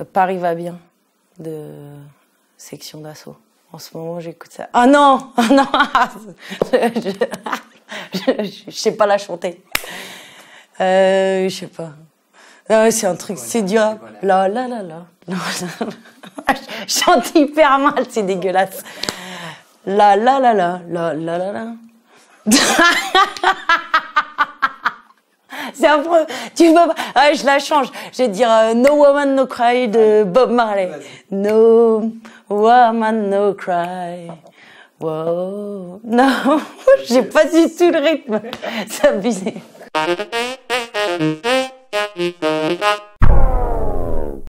Euh, Paris va bien de section d'assaut. En ce moment, j'écoute ça. Ah non, ah non, ah, je, ne sais pas la chanter. Euh, je sais pas. Ah c'est un truc, c'est dur. La, la, la, là. Non, je chante hyper mal, c'est dégueulasse. La, la, la, la. La, la, la, la c'est peu. Tu veux ah, je la change. Je vais dire euh, No Woman No Cry de Bob Marley. No Woman No Cry. Wow. Non, j'ai pas du tout le rythme. C'est abusé.